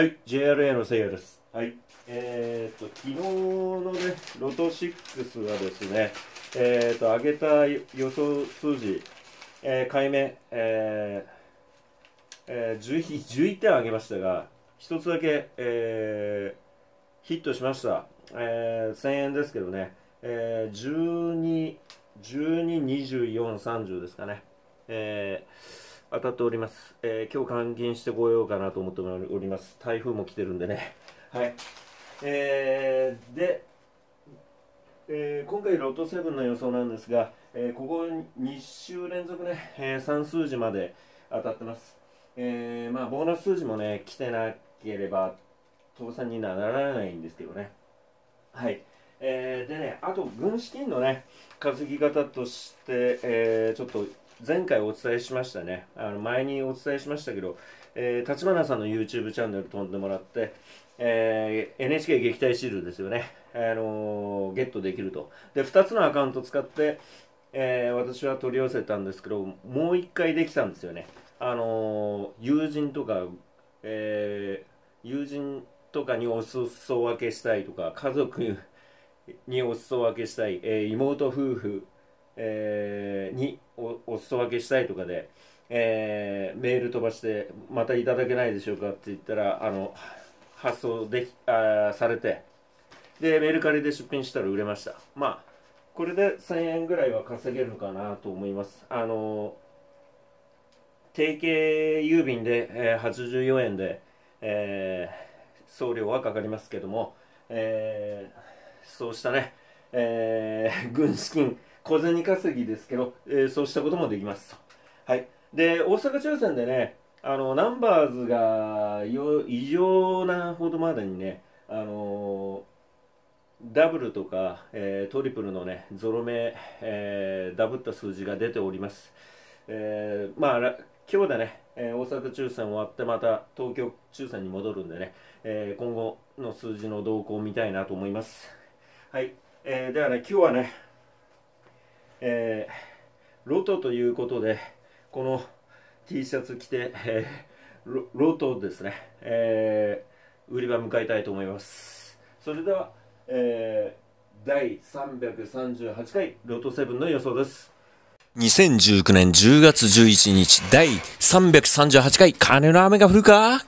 はい、JRA のせいやです。はい。えっ、ー、と、昨日のね、ロト6はですね、えっ、ー、と、上げた予想数字、えー、買い目、えーえー、11, 11点上げましたが、一つだけ、えー、ヒットしました。えー、1000円ですけどね、えー、12、12、24、30ですかね。えー当たっております、えー、今日還元してこようかなと思っております台風も来てるんでねはいえー、で、えー、今回ロットンの予想なんですが、えー、ここ2週連続ね、えー、3数字まで当たってます、えー、まあボーナス数字もね来てなければ倒産にならないんですけどねはいえー、でね、あと軍資金のね、稼ぎ方として、えー、ちょっと前回お伝えしましたねあの前にお伝えしましたけど、えー、立花さんの YouTube チャンネル飛んでもらって、えー、NHK 撃退シールですよね、あのー、ゲットできるとで2つのアカウント使って、えー、私は取り寄せたんですけどもう1回できたんですよねあの友人とか、え友人とかにお裾分けしたいとか家族におすそ分けしたい、え妹夫婦えー、におお裾分けしたいとかで、えー、メール飛ばしてまたいただけないでしょうかって言ったらあの発送できあされてでメルカリで出品したら売れましたまあこれで1000円ぐらいは稼げるのかなと思いますあの定型郵便で、えー、84円で、えー、送料はかかりますけども、えー、そうしたね、えー、軍資金小銭稼ぎですけど、えー、そうしたこともできますと。はい。で、大阪抽選でね、あの、ナンバーズが異常なほどまでにね、あのー、ダブルとか、えー、トリプルのね、ゾロ目、えー、ダブった数字が出ております。えー、まあ、今日でね、え大阪抽選終わってまた東京抽選に戻るんでね、え今後の数字の動向を見たいなと思います。はい。えー、ではね、今日はね、えー、ロトということで、この T シャツ着て、えー、ロロトですね、えー、売り場向かいたいと思います。それでは、えー、第338回ロト7の予想です。2019年10月11日第338回金の雨が降るか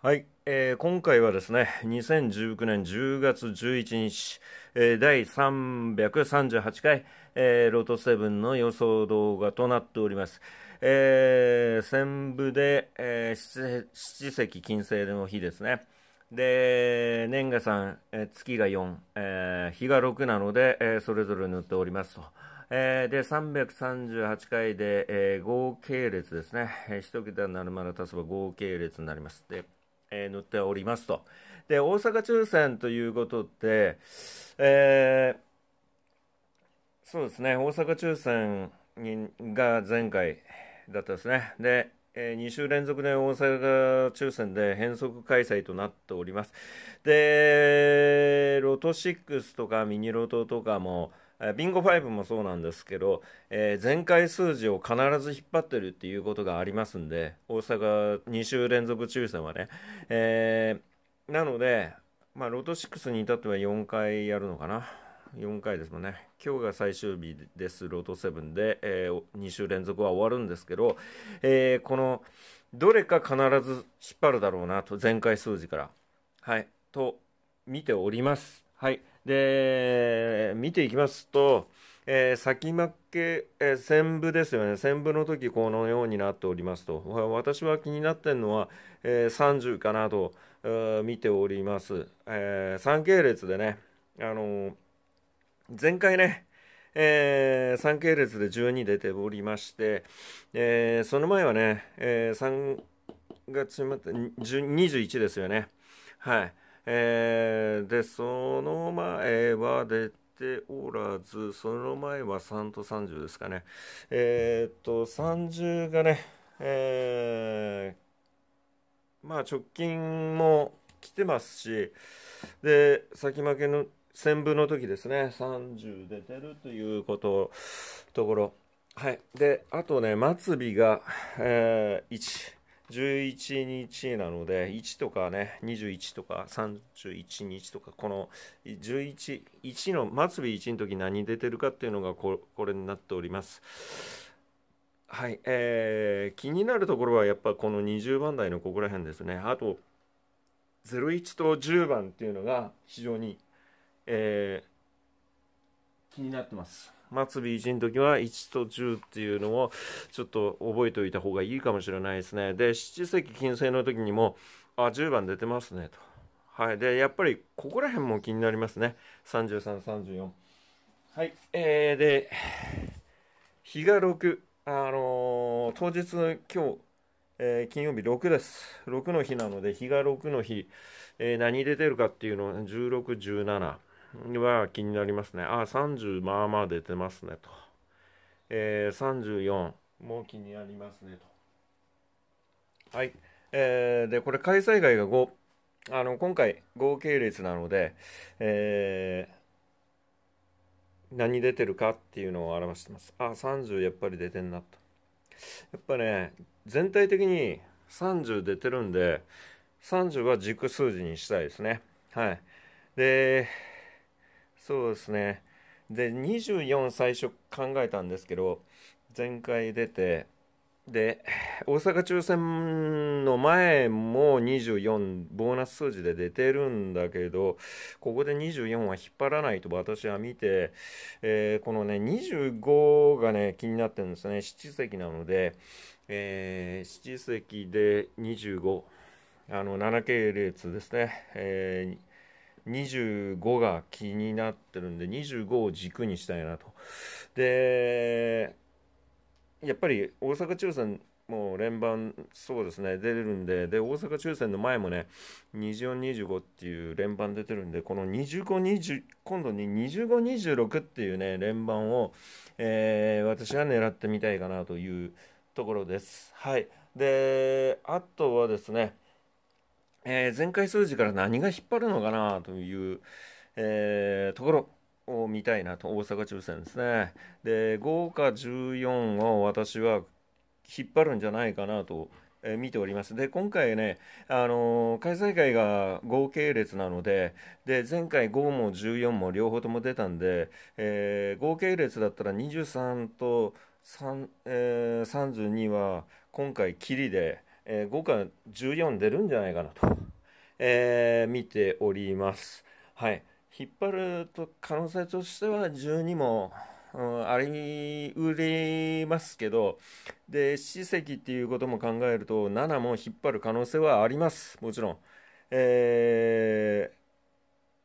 はい。えー、今回はですね2019年10月11日、えー、第338回、えー、ロトセブンの予想動画となっております。えー、部で、えー、七石金星の日ですね。で、年が3、えー、月が4、えー、日が6なので、えー、それぞれ塗っておりますと。えー、で、338回で、えー、合計列ですね。一、えー、桁になるまで足せば合計列になります。でえー、塗っておりますと。で、大阪抽選ということで、えー、そうですね、大阪抽選にが前回だったですね。で、えー、2週連続で大阪抽選で変則開催となっております。で、ロト6とかミニロトとかも、ビンゴ5もそうなんですけど、えー、前回数字を必ず引っ張ってるっていうことがありますんで、大阪2週連続抽選はね。えー、なので、まあ、ロト6に至っては4回やるのかな。4回ですもんね。今日が最終日です、ロト7で、えー、2週連続は終わるんですけど、えー、この、どれか必ず引っ張るだろうなと、前回数字から。はい。と、見ております。はい。で見ていきますと、えー、先負け、えー、戦部ですよね戦部の時このようになっておりますと私は気になってるのは、えー、30かなと見ております、え3系列でね、あの前回ねえー、3系列で12出ておりまして、えー、その前はね、えー、3月21ですよね。はい。えー、でその前は出ておらずその前は3と30ですかねえー、っと30がね、えー、まあ直近も来てますしで先負けの戦分の時ですね30出てるということところはいであとね末尾が、えー、1 11日なので1とかね21とか31日とかこの111の末尾1の時何出てるかっていうのがこれになっておりますはいえー、気になるところはやっぱこの20番台のここら辺ですねあと01と10番っていうのが非常に、えー、気になってます末尾1の時は1と10っていうのをちょっと覚えておいた方がいいかもしれないですね。で、七席金星の時にも、あ、10番出てますねと。はい。で、やっぱりここら辺も気になりますね。33、34。はい。えー、で、日が6、あのー、当日、今日、えー、金曜日6です。6の日なので、日が6の日、えー、何出てるかっていうのは16、17。は気になりますね。あ、30まあまあ出てますねと。えー、34も気になりますねと。はい。えー、で、これ開催外が5。あの、今回合計列なので、えー、何出てるかっていうのを表してます。あ、30やっぱり出てんなと。やっぱね、全体的に30出てるんで、30は軸数字にしたいですね。はい。で、そうですね。で、24最初考えたんですけど、前回出て、で、大阪抽選の前も24ボーナス数字で出てるんだけど、ここで24は引っ張らないと私は見て、えー、このね、25がね、気になってるんですね。7席なので、えー、7席で25。あの、7系列ですね。えー25が気になってるんで25を軸にしたいなと。でやっぱり大阪抽選もう連番そうですね出れるんでで大阪抽選の前もね2425っていう連番出てるんでこの2520今度に2526っていうね連番を、えー、私は狙ってみたいかなというところです。はいであとはですねえー、前回数字から何が引っ張るのかなという、えー、ところを見たいなと、大阪抽選ですね。で、5か14を私は引っ張るんじゃないかなと。え見ておりますで今回ね、あのー、開催会が合計列なのでで前回5も14も両方とも出たんで、えー、合計列だったら23と3、えー、32は今回きりで、えー、5から14出るんじゃないかなと、えー、見ております。はい。引っ張ると可能性としては12も、うん、ありうれますけど、で、史跡っていうことも考えると、7も引っ張る可能性はあります。もちろん。え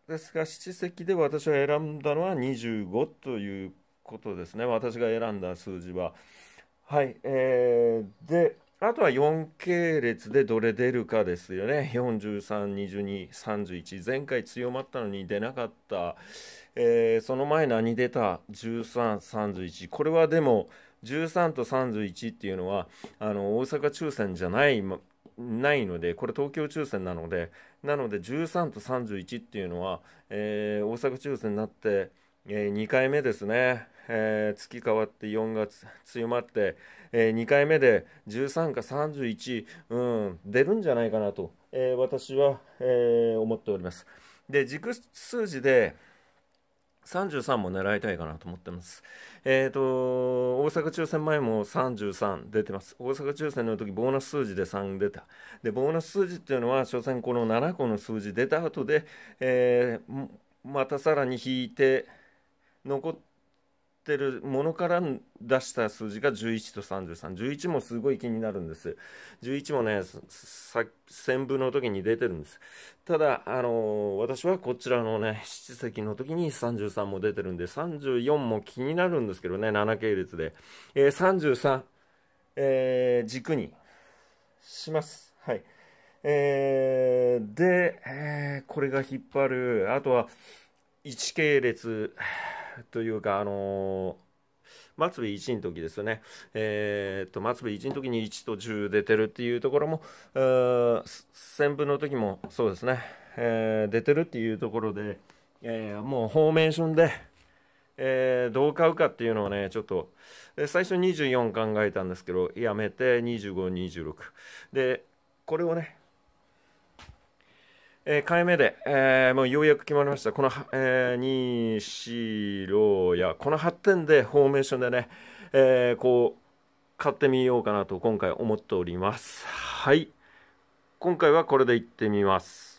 ー、ですが、七席で私は選んだのは25ということですね。私が選んだ数字は。はい。えー、で、あとは4系列でどれ出るかですよね。43、22、31。前回強まったのに出なかった。えー、その前何出た ?13、31。これはでも、13と31っていうのは、あの、大阪抽選じゃない、ないので、これ東京抽選なので、なので13と31っていうのは、えー、大阪抽選になって、えー、2回目ですね。えー、月変わって4が強まって、えー、2回目で13か31、うん、出るんじゃないかなと、えー、私は、え思っております。で、軸数字で33も狙いたいかなと思ってます。えっ、と、大阪抽選前も33出てます。大阪抽選の時、ボーナス数字で3出た。で、ボーナス数字っていうのは、所詮この7個の数字出た後で、えまたさらに引いて、残って、ってるものから出した数字が11と33。11もすごい気になるんです。11もね、線分の時に出てるんです。ただ、あのー、私はこちらのね、七席の時に33も出てるんで、34も気になるんですけどね、7系列で。えー、33、えー、軸にします。はい。えー、で、えー、これが引っ張る。あとは、1系列。というか、あのー、末尾1の時ですよね、えー、っと末尾1の時に1と10出てるっていうところも、線分の時もそうですね、えー、出てるっていうところで、えー、もうフォーメーションで、えー、どう買うかっていうのはね、ちょっと、最初24考えたんですけど、やめて25、26。で、これをね、えー、回目で、えー、もうようやく決まりました。この、えー、2、4、6や、この8点でフォーメーションでね、えー、こう、買ってみようかなと今回思っております。はい。今回はこれでいってみます。